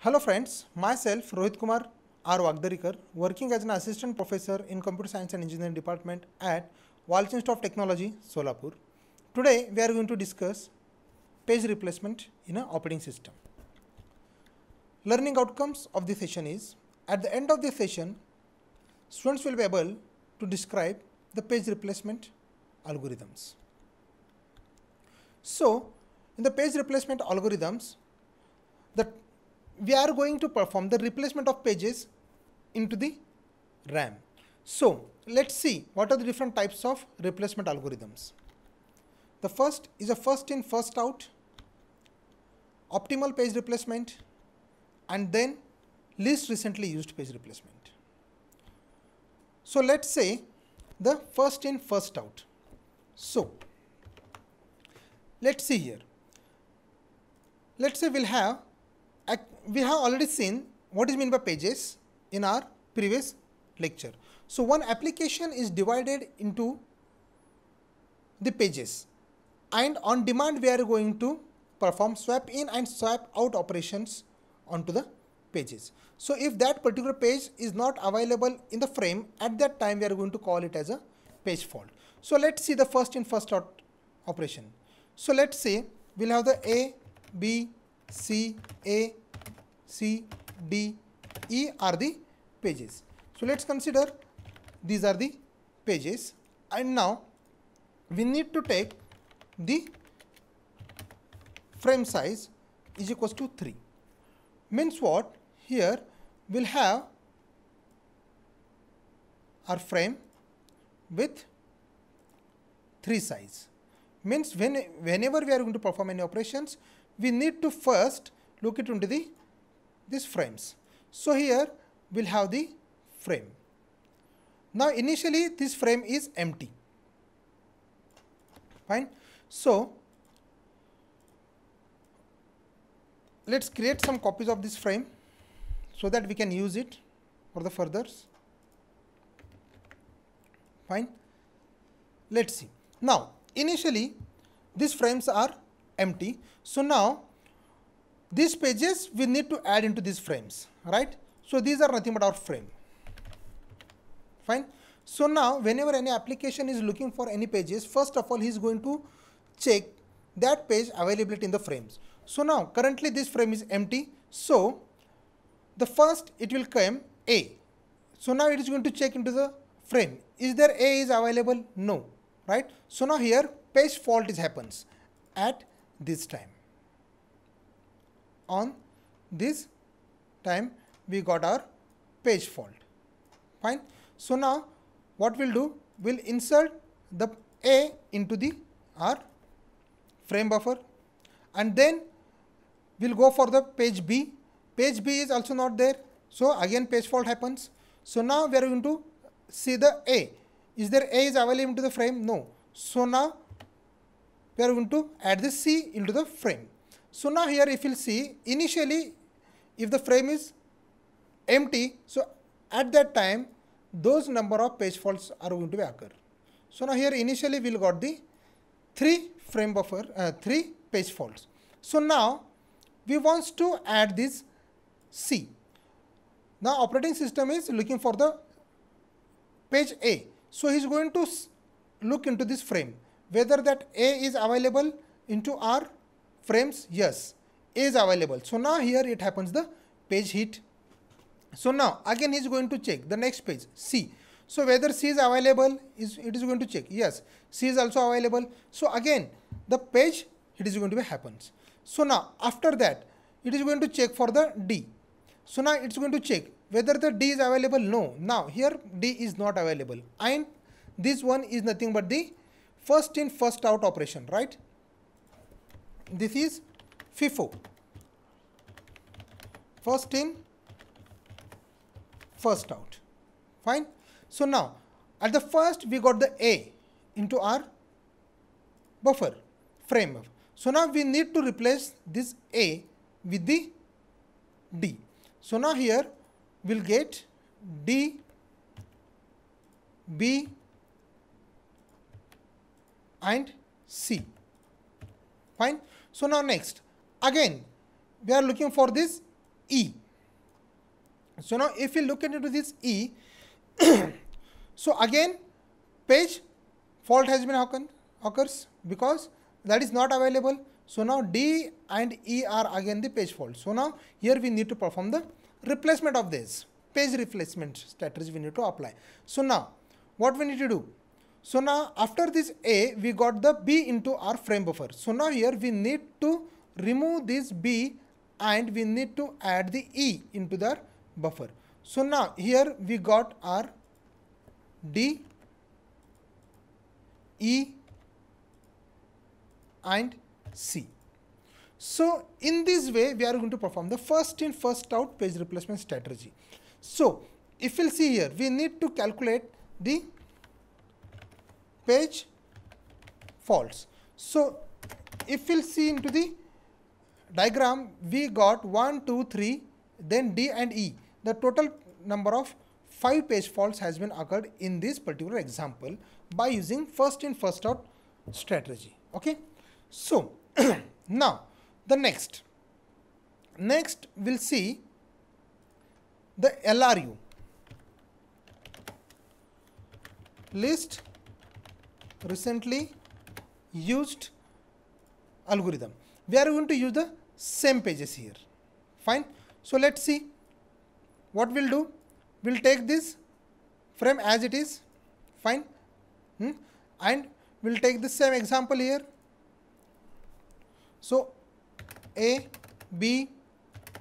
Hello friends, myself Rohit Kumar R. Wagdarikar, working as an assistant professor in Computer Science and Engineering Department at Institute of Technology, Solapur. Today we are going to discuss page replacement in an operating system. Learning outcomes of the session is, at the end of the session, students will be able to describe the page replacement algorithms. So, in the page replacement algorithms, the we are going to perform the replacement of pages into the RAM. So let's see what are the different types of replacement algorithms. The first is a first in first out, optimal page replacement and then least recently used page replacement. So let's say the first in first out. So let's see here. Let's say we'll have we have already seen what is meant by pages in our previous lecture. So one application is divided into the pages and on demand we are going to perform swap in and swap out operations onto the pages. So if that particular page is not available in the frame at that time we are going to call it as a page fault. So let's see the first in first out operation. So let's say we'll have the A, B, C, A, C, D, E are the pages. So let's consider these are the pages and now we need to take the frame size is equals to 3. Means what? Here we'll have our frame with 3 size. Means when, whenever we are going to perform any operations, we need to first look it into the these frames. So here we'll have the frame. Now initially this frame is empty. Fine. So let's create some copies of this frame so that we can use it for the furthers. Fine. Let's see. Now initially these frames are empty. So now these pages we need to add into these frames, right? So these are nothing but our frame. Fine. So now whenever any application is looking for any pages, first of all he is going to check that page availability in the frames. So now currently this frame is empty. So the first it will come A. So now it is going to check into the frame. Is there A is available? No. Right. So now here page fault is happens at this time on this time we got our page fault. Fine. So, now what we will do? We will insert the A into the our frame buffer and then we will go for the page B. Page B is also not there. So, again page fault happens. So, now we are going to see the A. Is there A is available into the frame? No. So, now we are going to add the C into the frame. So, now here if you will see initially if the frame is empty, so at that time those number of page faults are going to be occur. So, now here initially we will got the 3 frame buffer, uh, 3 page faults. So, now we wants to add this C. Now, operating system is looking for the page A. So, he is going to look into this frame whether that A is available into R frames yes is available so now here it happens the page hit so now again he is going to check the next page c so whether c is available is it is going to check yes c is also available so again the page it is going to be happens so now after that it is going to check for the d so now it's going to check whether the d is available no now here d is not available and this one is nothing but the first in first out operation right this is FIFO first in, first out. Fine. So now, at the first, we got the A into our buffer frame. So now we need to replace this A with the D. So now here we'll get D, B, and C. Fine. So now next, again, we are looking for this E. So now if you look into this E, so again, page fault has been occurred occurs because that is not available. So now D and E are again the page fault. So now here we need to perform the replacement of this page replacement strategy we need to apply. So now what we need to do? So now after this A, we got the B into our frame buffer. So now here we need to remove this B and we need to add the E into the buffer. So now here we got our D, E and C. So in this way we are going to perform the first in first out page replacement strategy. So if we will see here we need to calculate the page false. So, if we will see into the diagram, we got 1, 2, 3, then D and E. The total number of 5 page faults has been occurred in this particular example by using first in first out strategy. Okay. So, now the next, next we will see the LRU list recently used algorithm. We are going to use the same pages here. Fine. So let's see what we'll do. We'll take this frame as it is. Fine. Hmm? And we'll take the same example here. So A, B,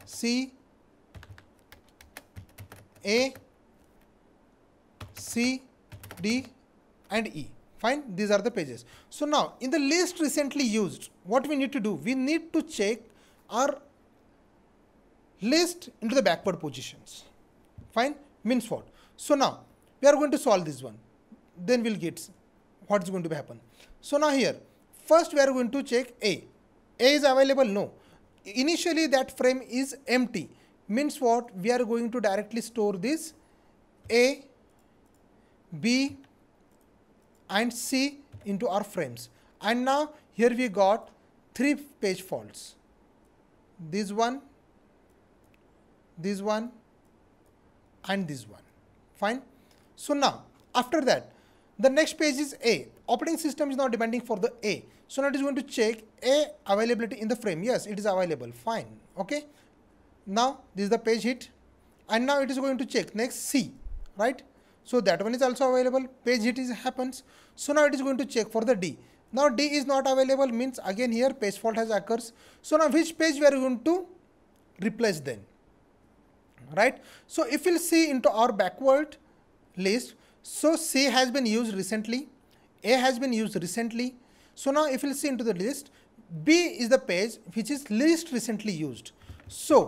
C, A, C, D and E fine these are the pages so now in the list recently used what we need to do we need to check our list into the backward positions fine means what so now we are going to solve this one then we'll get what's going to happen so now here first we are going to check a a is available no initially that frame is empty means what we are going to directly store this a b and C into our frames. And now here we got three page faults. This one, this one and this one. Fine. So now after that the next page is A. Operating system is now demanding for the A. So now it is going to check A availability in the frame. Yes, it is available. Fine. Okay. Now this is the page hit and now it is going to check next C. Right. So that one is also available. Page hit is happens. So now it is going to check for the D. Now D is not available means again here page fault has occurs. So now which page we are going to replace then? Right. So if we will see into our backward list, so C has been used recently. A has been used recently. So now if you we'll see into the list, B is the page which is least recently used. So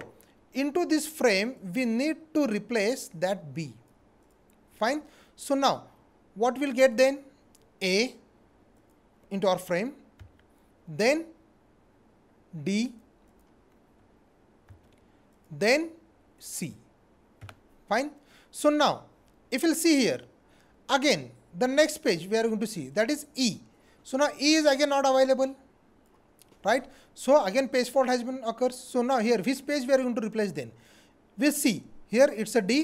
into this frame, we need to replace that B fine so now what we'll get then a into our frame then d then c fine so now if you'll see here again the next page we are going to see that is e so now e is again not available right so again page fault has been occurs so now here which page we are going to replace then we see. here it's a d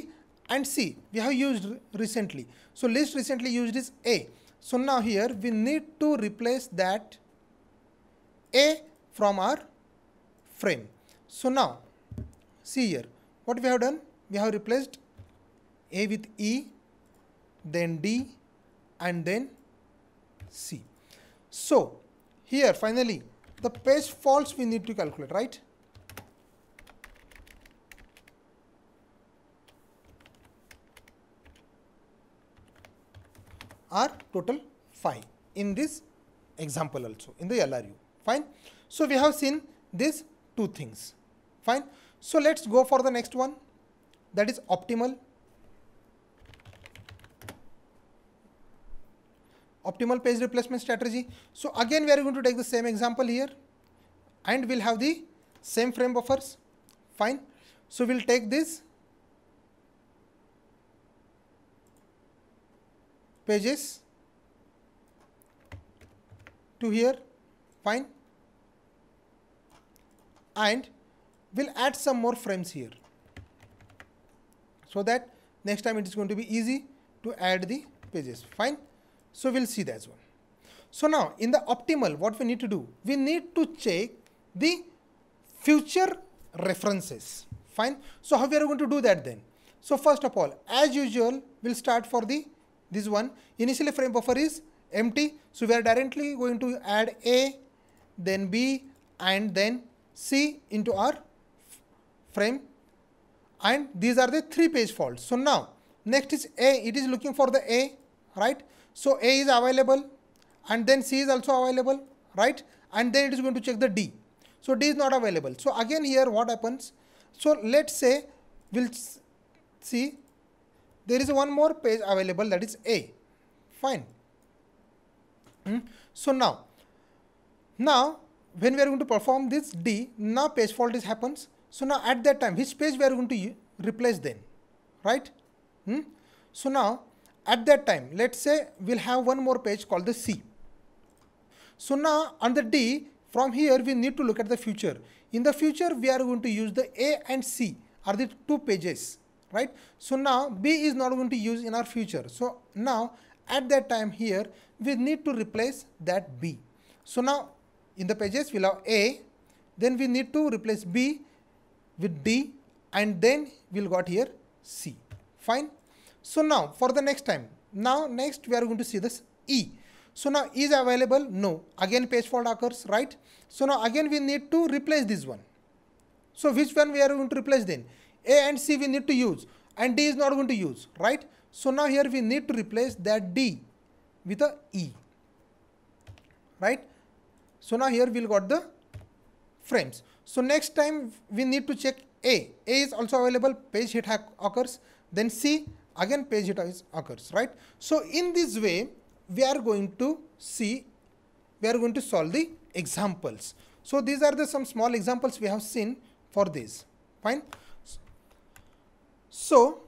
and C we have used recently. So least recently used is A. So now here we need to replace that A from our frame. So now see here what we have done we have replaced A with E then D and then C. So here finally the page faults we need to calculate right. are total 5 in this example also in the LRU fine. So, we have seen these two things fine. So, let us go for the next one that is optimal optimal page replacement strategy. So, again we are going to take the same example here and we will have the same frame buffers fine. So, we will take this pages to here fine and we'll add some more frames here so that next time it is going to be easy to add the pages fine so we'll see that one so now in the optimal what we need to do we need to check the future references fine so how we are going to do that then so first of all as usual we'll start for the this one initially frame buffer is empty so we are directly going to add a then b and then c into our frame and these are the three page faults so now next is a it is looking for the a right so a is available and then c is also available right and then it is going to check the d so d is not available so again here what happens so let's say we'll see there is one more page available that is A. Fine. Hmm. So now, now when we are going to perform this D, now page fault is happens. So now at that time, which page we are going to replace then, right? Hmm. So now at that time, let's say we'll have one more page called the C. So now on the D, from here we need to look at the future. In the future, we are going to use the A and C are the two pages right. So now B is not going to use in our future. So now at that time here we need to replace that B. So now in the pages we'll have A then we need to replace B with D and then we'll got here C fine. So now for the next time now next we are going to see this E. So now is available? No. Again page fault occurs, right? So now again we need to replace this one. So which one we are going to replace then? A and C we need to use and D is not going to use, right? So now here we need to replace that D with a E, right? So now here we'll got the frames. So next time we need to check A. A is also available, page hit occurs. Then C, again page hit occurs, right? So in this way, we are going to see, we are going to solve the examples. So these are the some small examples we have seen for this, fine. So,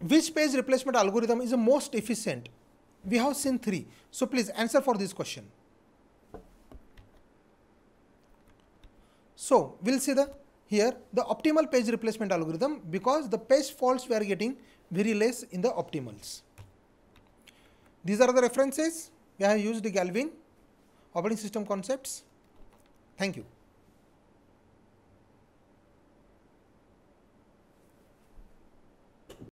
which page replacement algorithm is the most efficient? We have seen three. So, please answer for this question. So, we'll see the here the optimal page replacement algorithm because the page faults we are getting very less in the optimals. These are the references. We have used Galvin, operating system concepts. Thank you.